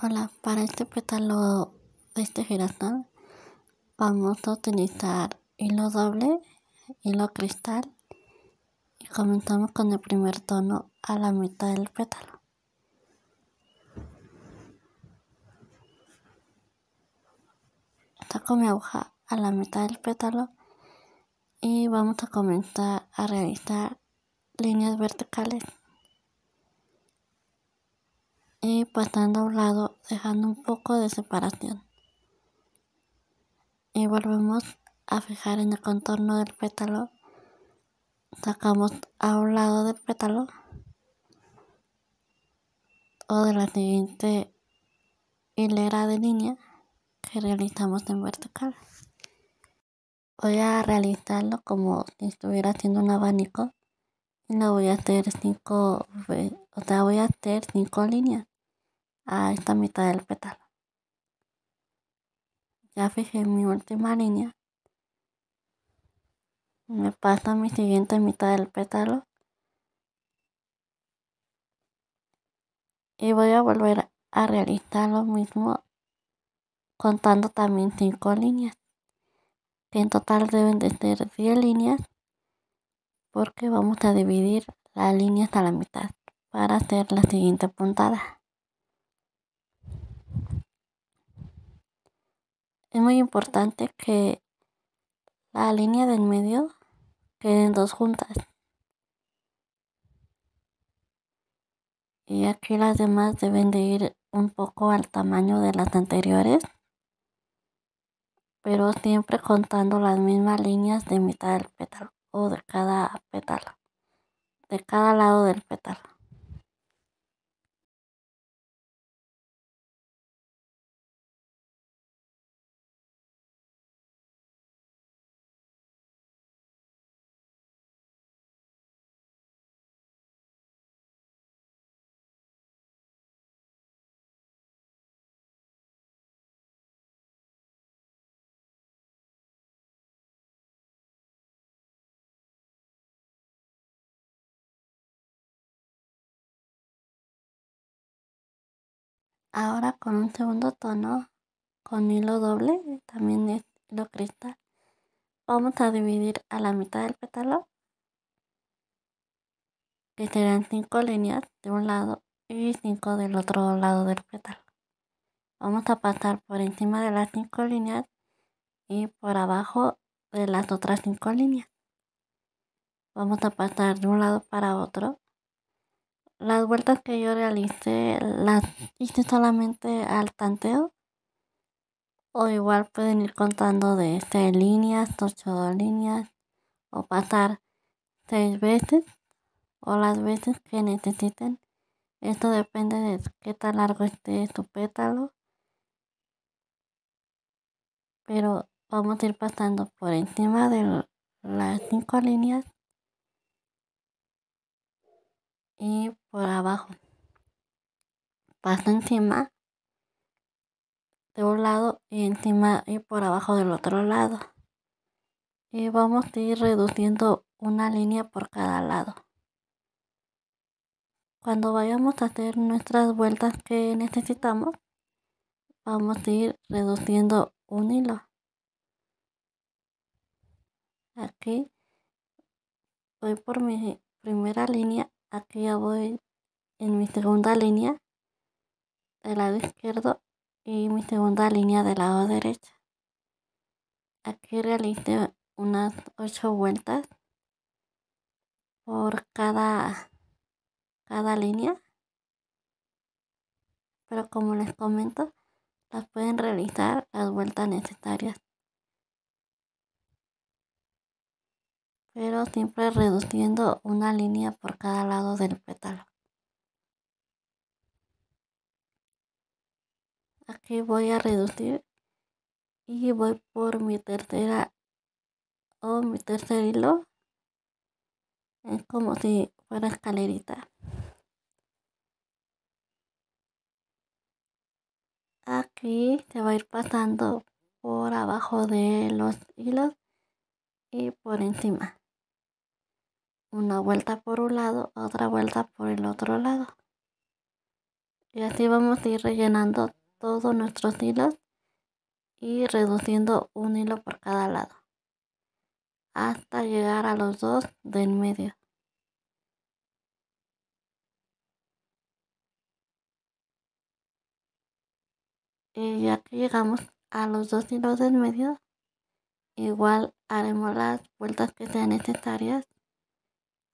Hola, para este pétalo de este girasol vamos a utilizar hilo doble, hilo cristal y comenzamos con el primer tono a la mitad del pétalo. Saco mi aguja a la mitad del pétalo y vamos a comenzar a realizar líneas verticales y pasando pues, a un lado dejando un poco de separación y volvemos a fijar en el contorno del pétalo sacamos a un lado del pétalo o de la siguiente hilera de línea que realizamos en vertical voy a realizarlo como si estuviera haciendo un abanico y lo voy a hacer cinco o sea voy a hacer cinco líneas a ah, esta mitad del pétalo. Ya fijé mi última línea. Me paso mi siguiente mitad del pétalo. Y voy a volver a realizar lo mismo contando también cinco líneas. Que en total deben de ser 10 líneas porque vamos a dividir las líneas a la mitad para hacer la siguiente puntada. es muy importante que la línea del medio queden dos juntas. Y aquí las demás deben de ir un poco al tamaño de las anteriores, pero siempre contando las mismas líneas de mitad del pétalo o de cada pétalo, de cada lado del pétalo. ahora con un segundo tono con hilo doble también es hilo cristal vamos a dividir a la mitad del pétalo que serán cinco líneas de un lado y cinco del otro lado del pétalo vamos a pasar por encima de las cinco líneas y por abajo de las otras cinco líneas vamos a pasar de un lado para otro las vueltas que yo realicé las hice solamente al tanteo. O igual pueden ir contando de 6 líneas, 8 líneas, o pasar 6 veces, o las veces que necesiten. Esto depende de qué tan largo esté su pétalo. Pero vamos a ir pasando por encima de las 5 líneas y por abajo. Paso encima de un lado y encima y por abajo del otro lado. Y vamos a ir reduciendo una línea por cada lado. Cuando vayamos a hacer nuestras vueltas que necesitamos, vamos a ir reduciendo un hilo. Aquí voy por mi primera línea aquí ya voy en mi segunda línea del lado izquierdo y mi segunda línea del lado derecho aquí realicé unas 8 vueltas por cada cada línea pero como les comento las pueden realizar las vueltas necesarias pero siempre reduciendo una línea por cada lado del pétalo. Aquí voy a reducir y voy por mi tercera o mi tercer hilo. Es como si fuera escalerita. Aquí se va a ir pasando por abajo de los hilos y por encima una vuelta por un lado, otra vuelta por el otro lado. Y así vamos a ir rellenando todos nuestros hilos y reduciendo un hilo por cada lado hasta llegar a los dos del medio. Y ya que llegamos a los dos hilos del medio, igual haremos las vueltas que sean necesarias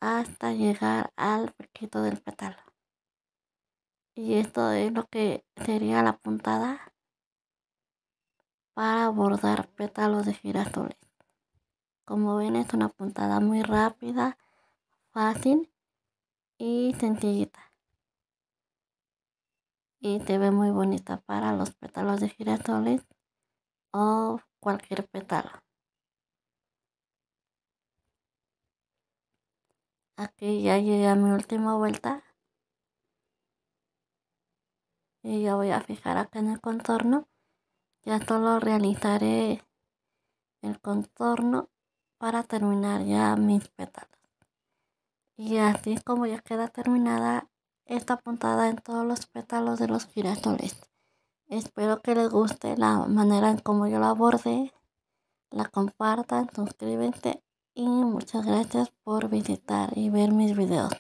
hasta llegar al piquito del pétalo. Y esto es lo que sería la puntada para bordar pétalos de girasoles. Como ven es una puntada muy rápida, fácil y sencillita. Y te ve muy bonita para los pétalos de girasoles o cualquier pétalo. Aquí ya llegué a mi última vuelta. Y ya voy a fijar acá en el contorno. Ya solo realizaré el contorno para terminar ya mis pétalos. Y así como ya queda terminada esta puntada en todos los pétalos de los girasoles. Espero que les guste la manera en como yo la abordé. La compartan, suscríbanse y muchas gracias por visitar y ver mis videos.